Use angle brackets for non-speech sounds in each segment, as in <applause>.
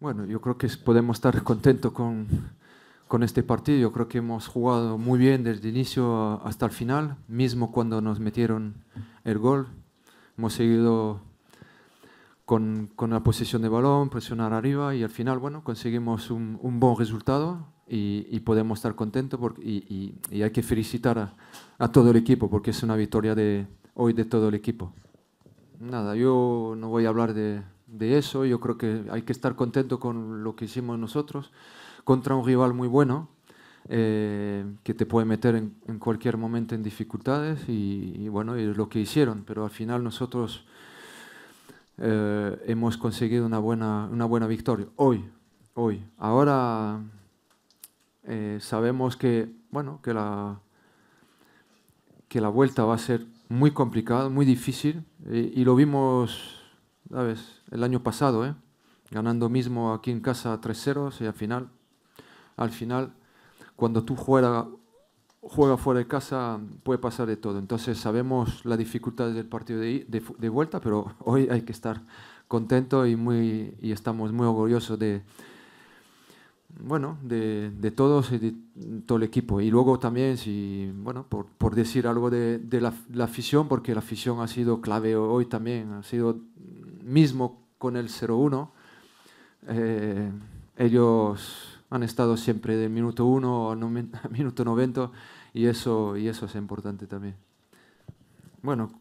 Bueno, yo creo que podemos estar contentos con, este partido. Yo creo que hemos jugado muy bien desde el inicio hasta el final, mismo cuando nos metieron el gol. Hemos seguido con, la posición de balón, presionar arriba y al final, bueno, conseguimos un, buen resultado y, podemos estar contentos porque, y, hay que felicitar a, a todo el equipo porque es una victoria de hoy de todo el equipo. Nada, yo no voy a hablar de, de eso, yo creo que hay que estar contento con lo que hicimos nosotros contra un rival muy bueno, eh, que te puede meter en, cualquier momento en dificultades y, bueno, es lo que hicieron, pero al final nosotros eh, hemos conseguido una buena, una buena victoria, hoy, hoy. Ahora eh, sabemos que, bueno, que la, que la vuelta va a ser muy complicada, muy difícil y, y lo vimos, ¿sabes? el año pasado, ¿eh? ganando mismo aquí en casa 3-0 y al final, al final, cuando tú juegas juega fuera de casa puede pasar de todo. Entonces sabemos la dificultad del partido de, vuelta, pero <laughs> hoy hay que estar contento y, muy, y estamos muy orgullosos de, bueno, de, de, todos y de todo el equipo. Y luego también, si, bueno, por, por decir algo de, la, la, afición, porque la afición ha sido clave hoy también, ha sido mismo con el 01. 1 eh, ellos han estado siempre del minuto 1 <laughs> al minuto 90 y eso, y eso es importante también. Bueno,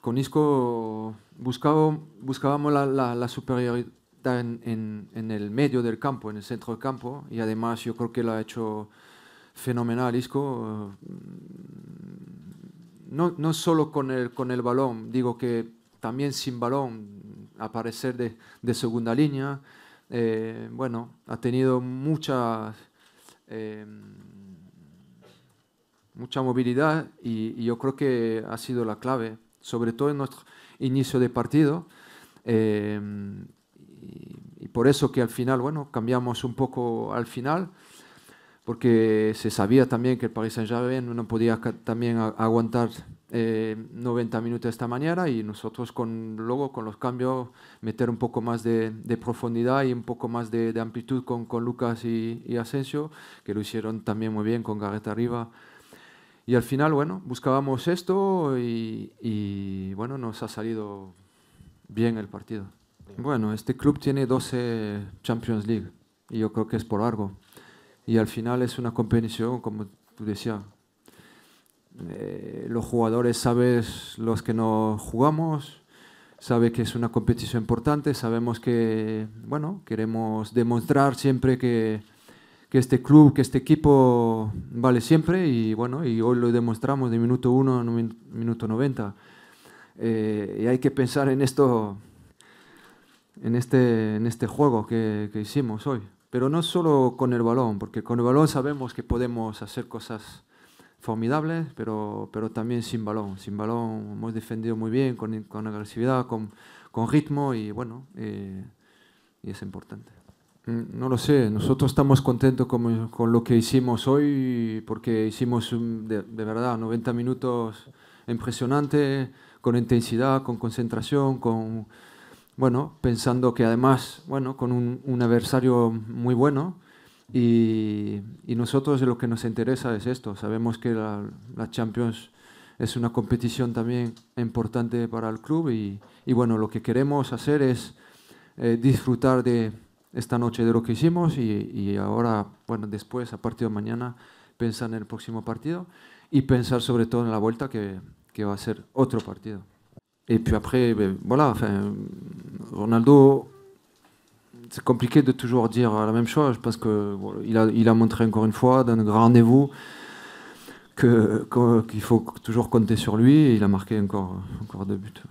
con Isco buscábamos la, superioridad en, en, el medio del campo, en el centro del campo, y además yo creo que lo ha hecho fenomenal Isco. No, no solo con el, con el balón, digo que también sin balón aparecer de, segunda línea. Eh, bueno, ha tenido mucha, em, mucha movilidad y, yo creo que ha sido la clave, sobre todo en nuestro inicio de partido. Em, y, por eso que al final, bueno, cambiamos un poco al final, porque se sabía también que el Paris Saint-Germain no podía también aguantar 90 eh, minutos esta mañana y nosotros con, luego con los cambios meter un poco más de, profundidad y un poco más de, amplitud con, Lucas y, Asensio, que lo hicieron también muy bien con garreta arriba. Y al final, bueno, buscábamos esto y, bueno, nos ha salido bien el partido. Bueno, este club tiene 12 Champions League y yo creo que es por algo. Y al final es una competición, como tú decías, eh, los jugadores sabes los que no jugamos, sabe que es una competición importante, sabemos que, bueno, queremos demostrar siempre que, este club, que este equipo vale siempre y bueno, y hoy lo demostramos de minuto 1 a minuto 90. Eh, y hay que pensar en esto, en este, en este juego que, que hicimos hoy. Pero no solo con el balón, porque con el balón sabemos que podemos hacer cosas formidables, pero, pero también sin balón. Sin balón hemos defendido muy bien, con, con agresividad, con, con, ritmo y bueno, eh, y es importante. Mm, no lo sé, nosotros estamos contentos con, con lo que hicimos hoy porque hicimos de, verdad 90 minutos impresionantes, con intensidad, con concentración, con, bueno, pensando que además, bueno, con un, un adversario muy bueno, y, nosotros lo que nos interesa es esto. Sabemos que la, Champions es una competición también importante para el club y, bueno, lo que queremos hacer es eh, disfrutar de esta noche de lo que hicimos y, ahora, bueno, después, a partir de mañana, pensar en el próximo partido y pensar sobre todo en la vuelta que, que va a ser otro partido. Y después, voilà, Ronaldo c'est compliqué de toujours dire la même chose parce que il, a, montré encore une fois dans le grand rendez-vous qu'il faut toujours compter sur lui et il a marqué encore deux buts.